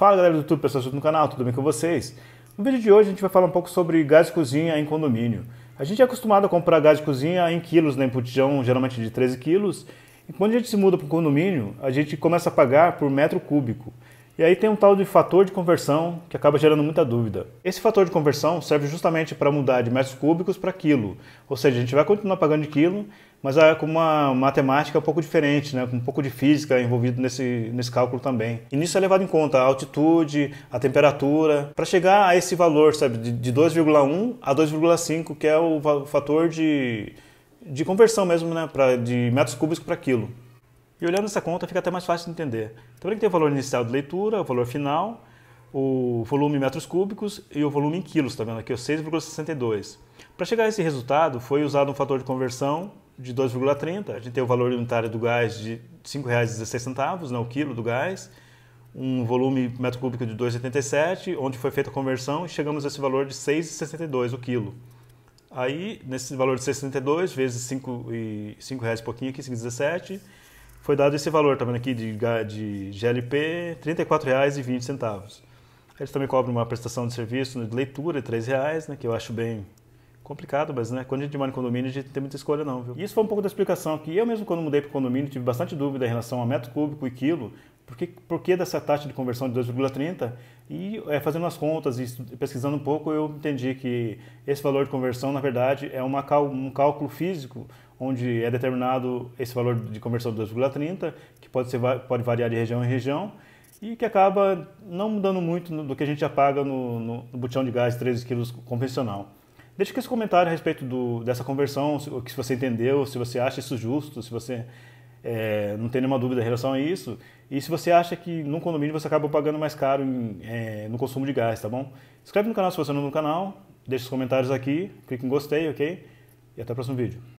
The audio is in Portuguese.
Fala galera do YouTube, pessoal no canal, tudo bem com vocês? No vídeo de hoje a gente vai falar um pouco sobre gás de cozinha em condomínio. A gente é acostumado a comprar gás de cozinha em quilos, né, em botijão, geralmente de 13 quilos. E quando a gente se muda para o condomínio, a gente começa a pagar por metro cúbico. E aí tem um tal de fator de conversão que acaba gerando muita dúvida. Esse fator de conversão serve justamente para mudar de metros cúbicos para quilo. Ou seja, a gente vai continuar pagando de quilo, mas ah, com uma matemática um pouco diferente, né? com um pouco de física envolvido nesse, nesse cálculo também. E nisso é levado em conta a altitude, a temperatura, para chegar a esse valor, sabe, de, de 2,1 a 2,5, que é o fator de, de conversão mesmo, né? pra, de metros cúbicos para quilo. E olhando essa conta fica até mais fácil de entender. Então ele tem o valor inicial de leitura, o valor final, o volume em metros cúbicos e o volume em quilos, tá vendo aqui, 6,62. Para chegar a esse resultado, foi usado um fator de conversão de 2,30. A gente tem o valor unitário do gás de R$ 5,16, né, o quilo do gás, um volume metro cúbico de 2,87, onde foi feita a conversão e chegamos a esse valor de 6,62 o quilo. Aí, nesse valor de 6,62 vezes 5, e reais pouquinho aqui, 5,17, foi dado esse valor, tá aqui, de, de GLP, R$ 34,20. Eles também cobram uma prestação de serviço de leitura de R$ 3,00, né, que eu acho bem complicado, mas né, quando a gente mora em condomínio, a gente não tem muita escolha não, viu? E isso foi um pouco da explicação que eu mesmo quando mudei para condomínio tive bastante dúvida em relação a metro cúbico e quilo, porque por que dessa taxa de conversão de 2,30? E é, fazendo as contas e pesquisando um pouco, eu entendi que esse valor de conversão, na verdade, é uma um cálculo físico onde é determinado esse valor de conversão de 2,30, que pode, ser, pode variar de região em região, e que acaba não mudando muito do que a gente já paga no, no, no botão de gás de 13 kg convencional. Deixe aqui esse comentário a respeito do, dessa conversão, se, se você entendeu, se você acha isso justo, se você é, não tem nenhuma dúvida em relação a isso. E se você acha que num condomínio você acaba pagando mais caro em, é, no consumo de gás, tá bom? Inscreve no canal se você não é no canal, deixa os comentários aqui, clique em gostei, ok? E até o próximo vídeo.